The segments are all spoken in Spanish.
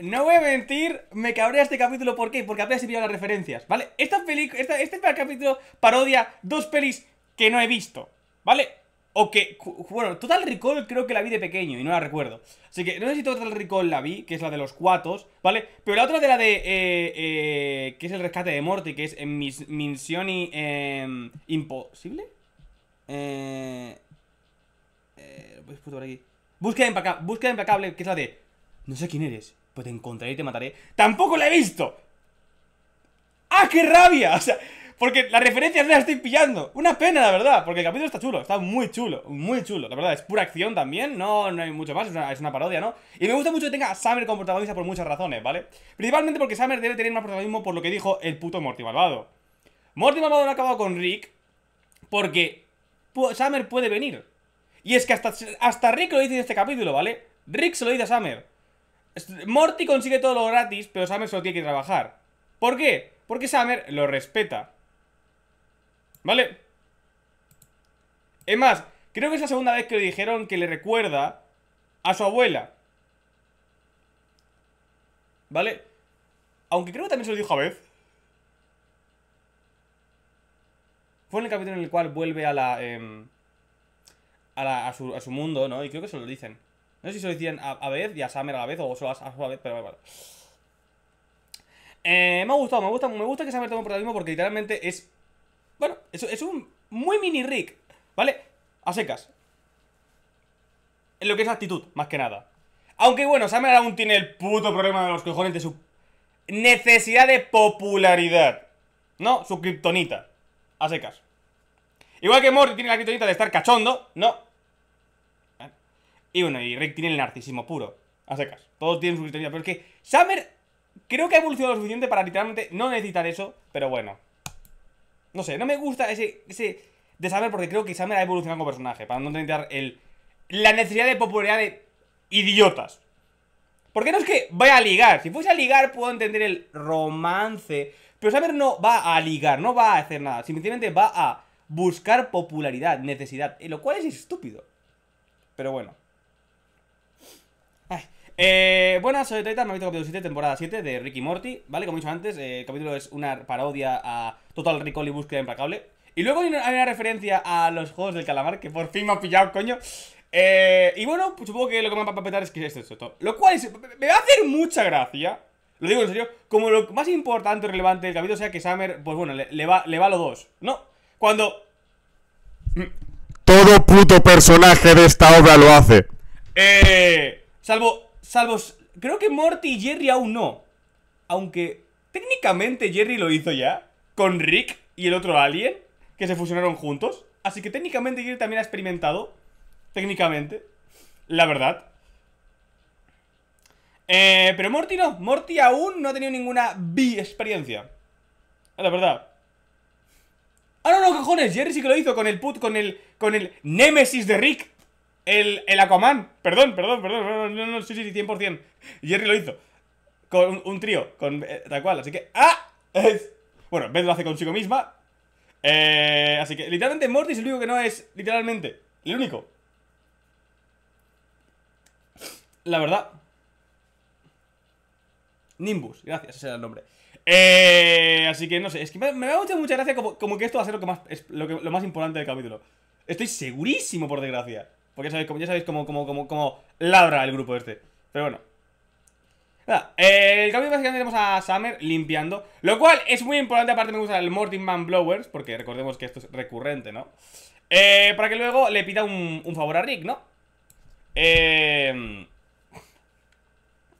No voy a mentir, me cabrea este capítulo, ¿por qué? Porque apenas he pillado las referencias, ¿vale? Esta película, este capítulo parodia dos pelis que no he visto, ¿vale? O que, bueno, Total Recall creo que la vi de pequeño y no la recuerdo Así que no sé si Total Recall la vi, que es la de los cuatos, ¿vale? Pero la otra de la de, eh, eh, que es el rescate de Morty, que es en eh, mis, em, ¿Imposible? Eh... eh voy a por aquí Búsqueda búsqueda implacable, que es la de... No sé quién eres, pues te encontraré y te mataré. ¡Tampoco la he visto! ¡Ah, qué rabia! O sea, porque las referencias las estoy pillando. Una pena, la verdad, porque el capítulo está chulo, está muy chulo, muy chulo. La verdad, es pura acción también, no, no hay mucho más, es una, parodia, ¿no? Y me gusta mucho que tenga Summer como protagonista por muchas razones, ¿vale? Principalmente porque Summer debe tener más protagonismo por lo que dijo el puto Morty Malvado. Morty Malvado no ha acabado con Rick porque Summer puede venir. Y es que hasta, hasta Rick lo dice en este capítulo, ¿vale? Rick se lo dice a Summer. Morty consigue todo lo gratis, pero Summer solo tiene que trabajar. ¿Por qué? Porque Summer lo respeta. ¿Vale? Es más, creo que es la segunda vez que le dijeron que le recuerda a su abuela. ¿Vale? Aunque creo que también se lo dijo a vez. Fue en el capítulo en el cual vuelve em, a la... a, su, a su mundo, ¿no? Y creo que se lo dicen. No sé si se lo a, a y a a la vez o solo a, a vez, pero vale, Eh, me ha gustado, me gusta, me gusta que Summer tome protagonismo porque literalmente es... Bueno, es, es un muy mini Rick, ¿vale? A secas. En lo que es actitud, más que nada. Aunque bueno, Summer aún tiene el puto problema de los cojones de su necesidad de popularidad. ¿No? Su kriptonita. A secas. Igual que Morty tiene la criptonita de estar cachondo, ¿no? Y bueno, y Rick tiene el narcisismo puro. A secas. Todos tienen su historia Pero es que Summer creo que ha evolucionado lo suficiente para literalmente no necesitar eso. Pero bueno. No sé, no me gusta ese, ese de Summer porque creo que Summer ha evolucionado como personaje. Para no necesitar el, la necesidad de popularidad de idiotas. Porque no es que vaya a ligar. Si fuese a ligar puedo entender el romance. Pero Summer no va a ligar, no va a hacer nada. Simplemente va a buscar popularidad, necesidad. Lo cual es estúpido. Pero bueno. Eh, buenas, soy Taita, me visto capítulo 7, temporada 7 de Ricky Morty, ¿vale? Como he dicho antes, eh, el capítulo es una parodia a Total Recall y Búsqueda Implacable. Y luego hay una, referencia a los juegos del calamar, que por fin me han pillado, coño. Eh, y bueno, pues supongo que lo que me va a petar es que es esto, esto. Lo cual me va a hacer mucha gracia, lo digo en serio, como lo más importante y relevante del capítulo sea que Summer, pues bueno, le, va, le va a los dos, ¿no? Cuando... Todo puto personaje de esta obra lo hace. Eh... Salvo, salvo, creo que Morty y Jerry aún no. Aunque técnicamente Jerry lo hizo ya, con Rick y el otro alien, que se fusionaron juntos. Así que técnicamente Jerry también ha experimentado. Técnicamente. La verdad. Eh, pero Morty no. Morty aún no ha tenido ninguna bi-experiencia. Ah, la verdad. Ah, no, no, cojones. Jerry sí que lo hizo con el put, con el, con el némesis de Rick. El, el Aquaman. Perdón, perdón, perdón. No, no, no, sí, sí, 100%. Jerry lo hizo. Con un, trío, con eh, tal cual. Así que... ¡Ah! Es, bueno, Beth lo hace consigo misma. Eh, así que literalmente Morty es el único que no es... Literalmente. El único. La verdad. Nimbus, gracias, ese era el nombre. Eh, así que no sé, es que me, me da mucha, mucha gracia como, como, que esto va a ser lo, que más, es, lo, que, lo más importante del capítulo. Estoy segurísimo, por desgracia. Porque ya sabéis, como, ya sabéis cómo, como, como, como ladra el grupo este. Pero bueno. Nada, el cambio básicamente tenemos a Summer limpiando. Lo cual es muy importante. Aparte me gusta el Morting Man Blowers. Porque recordemos que esto es recurrente, ¿no? Eh, para que luego le pida un, favor a Rick, ¿no? Eh...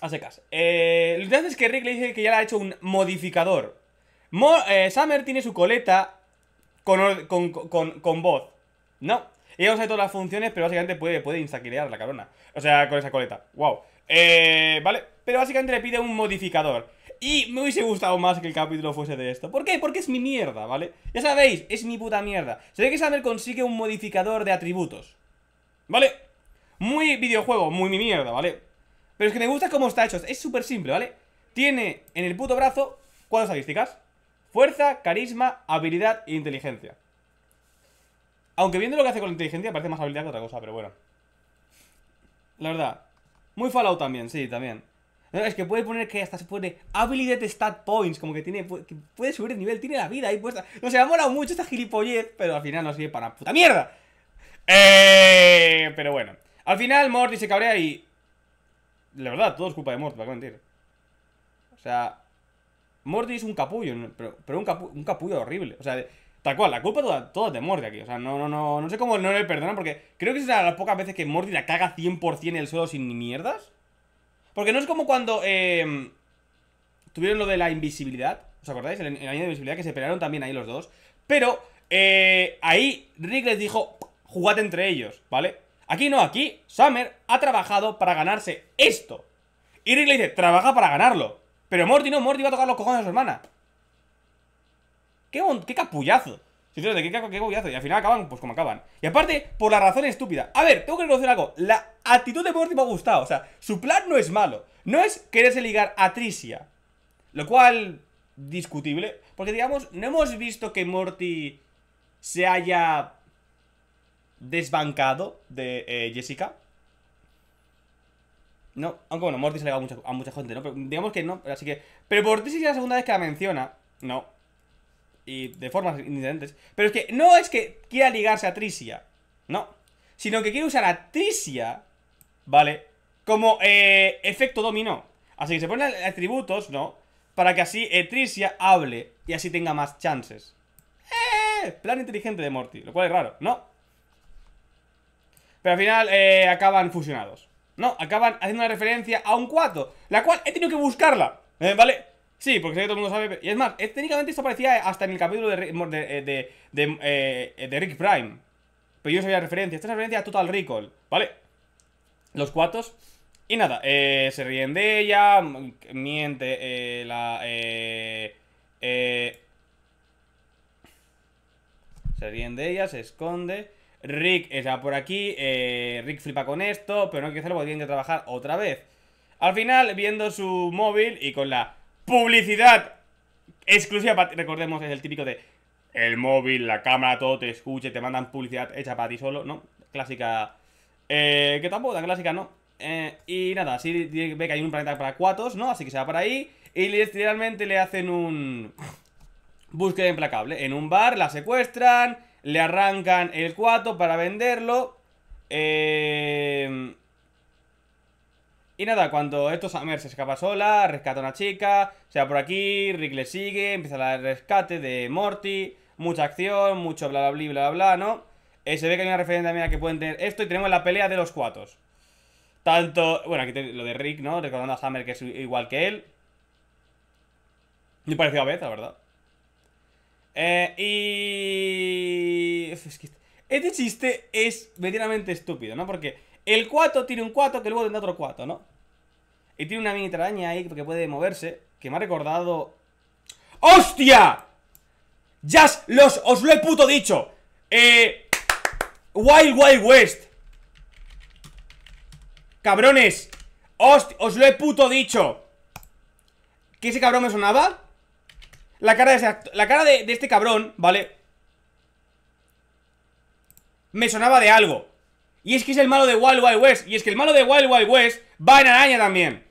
A secas. Eh, lo interesante es que Rick le dice que ya le ha hecho un modificador. Eh, Summer tiene su coleta con, con, con, con voz, ¿no? Ella usa todas las funciones, pero básicamente puede, puede instaquilear la cabrona. O sea, con esa coleta. Wow. Eh, vale. Pero básicamente le pide un modificador. Y me hubiese gustado más que el capítulo fuese de esto. ¿Por qué? Porque es mi mierda, ¿vale? Ya sabéis, es mi puta mierda. Se ve que Samer consigue un modificador de atributos. ¿Vale? Muy videojuego, muy mi mierda, ¿vale? Pero es que me gusta cómo está hecho. Es súper simple, ¿vale? Tiene en el puto brazo cuatro estadísticas. Fuerza, carisma, habilidad e inteligencia. Aunque viendo lo que hace con la inteligencia parece más habilidad que otra cosa, pero bueno. La verdad. Muy Fallout también, sí, también. Es que puede poner que hasta se pone Habilidad Stat Points, como que tiene puede subir el nivel, tiene la vida ahí puesta. No se ha molado mucho esta gilipollez, pero al final no sirve para puta mierda. Eh, pero bueno. Al final Morty se cabrea y... La verdad, todo es culpa de Morty, para qué mentir. O sea... Morty es un capullo, pero, un capullo horrible. O sea, Tal cual, la culpa toda, toda de Morty aquí. O sea, no, no, no, no sé cómo no le perdonan porque creo que es una de las pocas veces que Morty la caga 100% el suelo sin mierdas. Porque no es como cuando em, tuvieron lo de la invisibilidad. ¿Os acordáis? El, año de invisibilidad que se pelearon también ahí los dos. Pero eh, ahí Rick les dijo, jugad entre ellos, ¿vale? Aquí no, aquí Summer ha trabajado para ganarse esto. Y Rick le dice, trabaja para ganarlo. Pero Morty no, Morty va a tocar los cojones a su hermana qué, qué capullazo. qué, qué capullazo. Y al final acaban, pues como acaban. Y aparte, por la razón estúpida. A ver, tengo que reconocer algo. La actitud de Morty me ha gustado. O sea, su plan no es malo. No es quererse ligar a Tricia. Lo cual, discutible. Porque, digamos, no hemos visto que Morty se haya desbancado de eh, Jessica. No, aunque bueno, Morty se le ligado a mucha, gente, ¿no? Pero digamos que no, así que... Pero por sí es la segunda vez que la menciona. No, y de formas indiferentes Pero es que no es que quiera ligarse a Tricia, no. Sino que quiere usar a Tricia, ¿vale? Como eh, efecto dominó. Así que se ponen atributos, ¿no? Para que así eh, Tricia hable y así tenga más chances. ¡Eh! Plan inteligente de Morty, lo cual es raro, ¿no? Pero al final eh, acaban fusionados. No, acaban haciendo una referencia a un 4, la cual he tenido que buscarla, ¿vale? Sí, porque sé que todo el mundo sabe. Y es más, técnicamente esto aparecía hasta en el capítulo de, de, eh, eh, de, Rick Prime. Pero yo no sabía referencia. Esta es referencia a Total Recall, ¿vale? Los cuatos. Y nada, eh, se ríen de ella. Miente la. se ríen de ella, se esconde. Rick está por aquí. Rick flipa con esto, pero no hay que hacerlo porque tienen trabajar otra vez. Al final, viendo su móvil y con la publicidad exclusiva Recordemos, es el típico de el móvil, la cámara, todo te escuche, te mandan publicidad hecha para ti solo, ¿no? Clásica. Eh, que tampoco tan clásica, ¿no? Eh, y nada, así ve que hay un planeta para cuatos, ¿no? Así que se va para ahí. Y literalmente le hacen un. Búsqueda implacable. En un bar la secuestran, le arrancan el cuato para venderlo. Eh. Y nada, cuando esto Summer se escapa sola, rescata a una chica, se va por aquí, Rick le sigue, empieza el rescate de Morty, mucha acción, mucho bla bla bla bla bla, ¿no? Eh, se ve que hay una referencia también a que pueden tener esto y tenemos la pelea de los cuatros Tanto, bueno, aquí lo de Rick, ¿no? Recordando a Hammer que es igual que él. Me pareció a Beth, la verdad. Eh, y... este chiste es medianamente estúpido, ¿no? Porque el cuato tiene un 4, que luego tendrá otro cuato, ¿no? Y tiene una mini traña ahí que puede moverse. Que me ha recordado... ¡Hostia! Ya los, os lo he puto dicho. Eh... Wild Wild West. Cabrones. Hostia, os lo he puto dicho. ¿Que ese cabrón me sonaba? La cara de, la cara de este cabrón, ¿vale? Me sonaba de algo. Y es que es el malo de Wild Wild West. Y es que el malo de Wild Wild West va en araña también.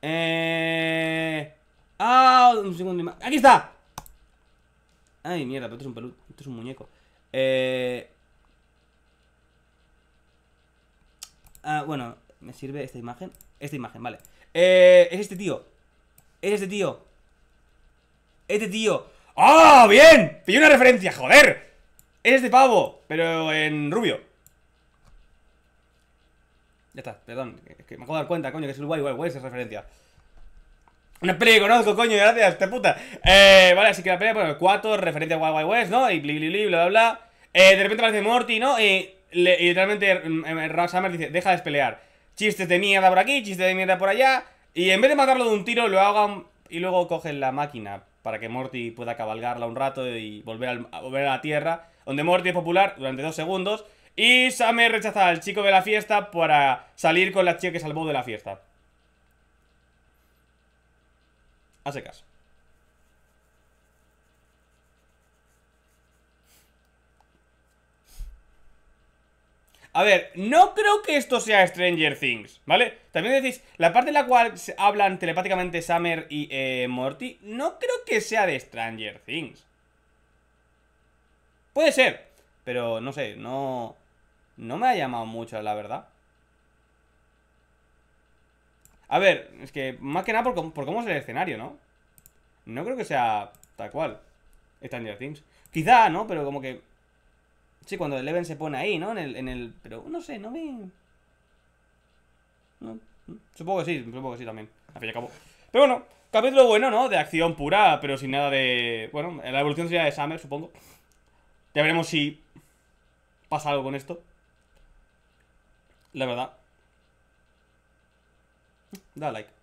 Eh... Ah, un segundo ¡Aquí está! Ay, mierda, pero esto es un peludo. Esto es un muñeco. Eh... Ah, bueno, me sirve esta imagen. Esta imagen, vale. Eh, es este tío. Es este tío. Este tío. Ah, bien! Pillé una referencia, joder. Eres de pavo, pero en rubio. Ya está, perdón. que me acabo de dar cuenta, coño, que es el guay, West esa es referencia. Una pelea que conozco, coño, gracias, te puta. Eh, vale, así que la pelea, bueno, 4, referencia a Wild West, ¿no? Y bli, bli, bli, bla, bla, bla. Eh, de repente aparece Morty, ¿no? Y, literalmente mm, eh, Ralph dice, deja de pelear. Chistes de mierda por aquí, chistes de mierda por allá. Y en vez de matarlo de un tiro, lo hagan y luego cogen la máquina para que Morty pueda cabalgarla un rato y volver, al, volver a la Tierra donde Morty es popular durante dos segundos y Summer rechaza al chico de la fiesta para salir con la chica que salvó de la fiesta. Hace caso A ver, no creo que esto sea Stranger Things, ¿vale? También decís, la parte en la cual hablan telepáticamente Summer y eh, Morty, no creo que sea de Stranger Things. Puede ser, pero no sé, no... No me ha llamado mucho, la verdad. A ver, es que más que nada por, cómo es el escenario, ¿no? No creo que sea tal cual Stranger Things. Quizá, ¿no? Pero como que... Sí, cuando Eleven se pone ahí, ¿no? En el... En el... Pero no sé, no me... Supongo que sí, supongo que sí también. Al fin y Pero bueno, capítulo bueno, ¿no? De acción pura, pero sin nada de... Bueno, la evolución sería de Summer, supongo. Ya veremos si pasa algo con esto. La verdad. Da like.